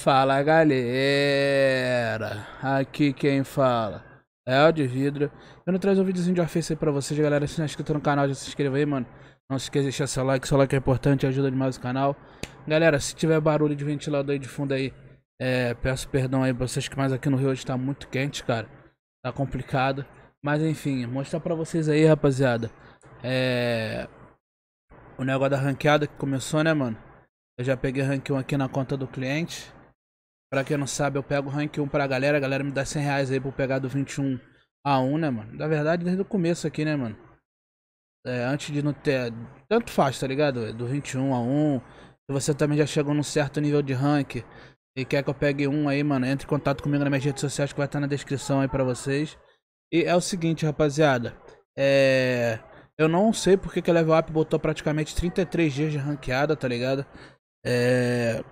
Fala galera, aqui quem fala é o de vidro. Eu não trago um videozinho de ofício aí pra vocês, galera. Se não é inscrito no canal, já se inscreva aí, mano. Não se esqueça de deixar seu like, seu like é importante, ajuda demais o canal. Galera, se tiver barulho de ventilador aí de fundo aí, é, peço perdão aí pra vocês que mais aqui no Rio hoje tá muito quente, cara. Tá complicado. Mas enfim, mostrar pra vocês aí, rapaziada. É. O negócio da ranqueada que começou, né, mano? Eu já peguei rank 1 aqui na conta do cliente. Pra quem não sabe, eu pego o rank 1 pra galera. A galera me dá 100 reais aí pra eu pegar do 21 a 1, né, mano? Na verdade, desde o começo aqui, né, mano? É, antes de não ter... Tanto faz, tá ligado? Do 21 a 1. Se você também já chegou num certo nível de rank e quer que eu pegue um aí, mano, entre em contato comigo nas minhas redes sociais que vai estar na descrição aí pra vocês. E é o seguinte, rapaziada. É... Eu não sei porque que a Level Up botou praticamente 33 dias de ranqueada, tá ligado? É...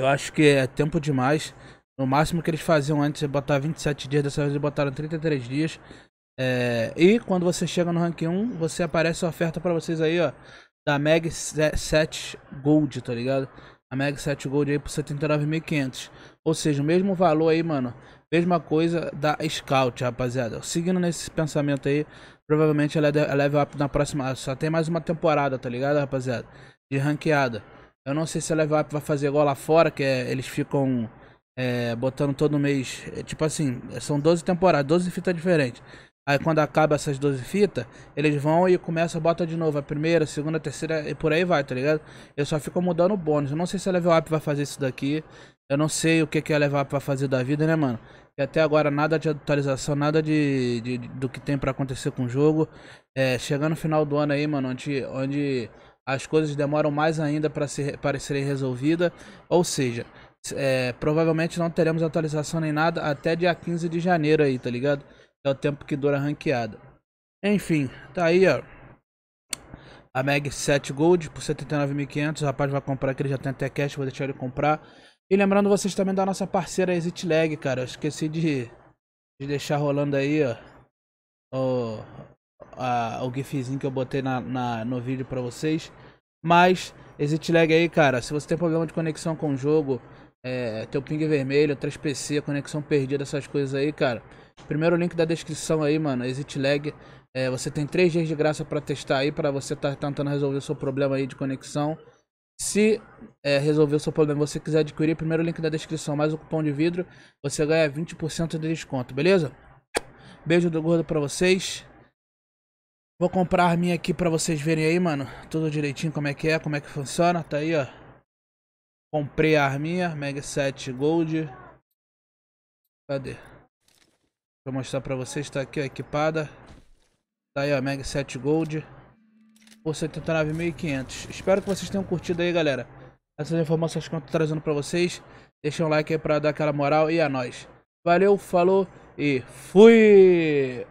Eu acho que é tempo demais. No máximo que eles faziam antes é botar 27 dias, dessa vez eles botaram 33 dias. É, e quando você chega no rank 1, você aparece a oferta para vocês aí, ó. Da Meg 7 Gold, tá ligado? A Meg 7 Gold aí por 79.500. Ou seja, o mesmo valor aí, mano. Mesma coisa da Scout, rapaziada. Seguindo nesse pensamento aí, provavelmente ela é level é up na próxima. Só tem mais uma temporada, tá ligado, rapaziada? De ranqueada. Eu não sei se a Level Up vai fazer igual lá fora, que é, eles ficam é, botando todo mês. É, tipo assim, são 12 temporadas, 12 fitas diferentes. Aí quando acaba essas 12 fitas, eles vão e começam, bota de novo a primeira, a segunda, a terceira e por aí vai, tá ligado? Eu só fico mudando o bônus. Eu não sei se a Level Up vai fazer isso daqui. Eu não sei o que, que a Level Up vai fazer da vida, né, mano? E até agora nada de atualização, nada de, de do que tem para acontecer com o jogo. É, chegando no final do ano aí, mano, onde, onde as coisas demoram mais ainda para se, serem resolvidas. Ou seja, é, provavelmente não teremos atualização nem nada até dia 15 de janeiro aí, tá ligado? É o tempo que dura a ranqueada. Enfim, tá aí, ó. A Meg 7 Gold por 79.500. O rapaz vai comprar que ele já tem até cash, vou deixar ele comprar. E lembrando vocês também da nossa parceira Exit Lag, cara. Eu esqueci de, de deixar rolando aí, ó. O, a, o gifzinho que eu botei na, na, no vídeo pra vocês. Mas, exit lag aí, cara. Se você tem problema de conexão com o jogo, é, teu ping vermelho, 3PC, conexão perdida, essas coisas aí, cara. Primeiro link da descrição aí, mano, exit lag. É, você tem 3 dias de graça para testar aí, para você estar tá tentando resolver o seu problema aí de conexão. Se é, resolver o seu problema você quiser adquirir, primeiro link da descrição, mais o cupom de vidro, você ganha 20% de desconto, beleza? Beijo do gordo para vocês. Vou comprar a minha aqui pra vocês verem aí, mano. Tudo direitinho como é que é, como é que funciona. Tá aí, ó. Comprei a arminha, Mega 7 Gold. Cadê? Vou mostrar pra vocês, tá aqui, ó, equipada. Tá aí, ó, Mega 7 Gold. Por 79.500. Espero que vocês tenham curtido aí, galera. Essas informações que eu tô trazendo pra vocês. Deixa um like aí pra dar aquela moral e a é nós. Valeu, falou e fui!